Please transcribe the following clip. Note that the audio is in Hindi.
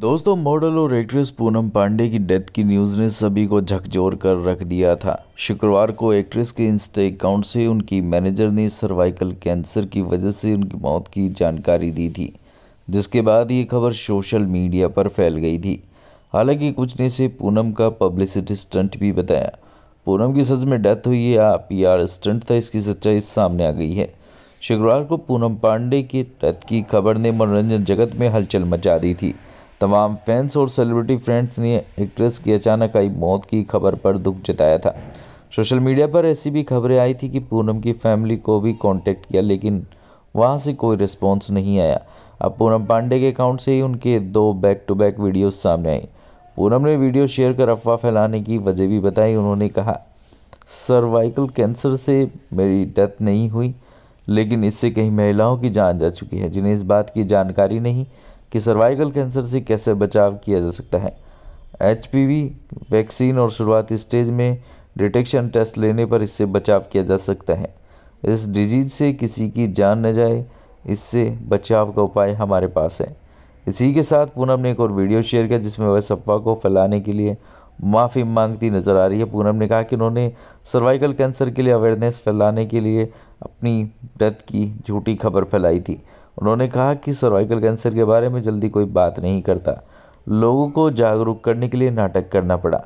दोस्तों मॉडल और एक्ट्रेस पूनम पांडे की डेथ की न्यूज़ ने सभी को झकझोर कर रख दिया था शुक्रवार को एक्ट्रेस के इंस्टा अकाउंट से उनकी मैनेजर ने सर्वाइकल कैंसर की वजह से उनकी मौत की जानकारी दी थी जिसके बाद ये खबर सोशल मीडिया पर फैल गई थी हालांकि कुछ ने इसे पूनम का पब्लिसिटी स्टंट भी बताया पूनम की सच में डेथ हुई है पी आर स्टंट था इसकी सच्चाई सामने आ गई है शुक्रवार को पूनम पांडे की डेथ की खबर ने मनोरंजन जगत में हलचल मचा दी थी तमाम फैंस और सेलिब्रिटी फ्रेंड्स ने एक्ट्रेस की अचानक आई मौत की खबर पर दुख जताया था सोशल मीडिया पर ऐसी भी खबरें आई थी कि पूनम की फैमिली को भी कांटेक्ट किया लेकिन वहाँ से कोई रिस्पॉन्स नहीं आया अब पूनम पांडे के अकाउंट से ही उनके दो बैक टू बैक वीडियो सामने आई पूनम ने वीडियो शेयर कर अफवाह फैलाने की वजह भी बताई उन्होंने कहा सर्वाइकल कैंसर से मेरी डेथ नहीं हुई लेकिन इससे कई महिलाओं की जान जा चुकी है जिन्हें इस बात की जानकारी नहीं कि सर्वाइकल कैंसर से कैसे बचाव किया जा सकता है एच वैक्सीन और शुरुआती स्टेज में डिटेक्शन टेस्ट लेने पर इससे बचाव किया जा सकता है इस डिजीज से किसी की जान न जाए इससे बचाव का उपाय हमारे पास है इसी के साथ पूनम ने एक और वीडियो शेयर किया जिसमें वह सप्पा को फैलाने के लिए माफ़ी मांगती नज़र आ रही है पूनम ने कहा कि उन्होंने सर्वाइकल कैंसर के लिए अवेयरनेस फैलाने के लिए अपनी डेथ की झूठी खबर फैलाई थी उन्होंने कहा कि सर्वाइकल कैंसर के बारे में जल्दी कोई बात नहीं करता लोगों को जागरूक करने के लिए नाटक करना पड़ा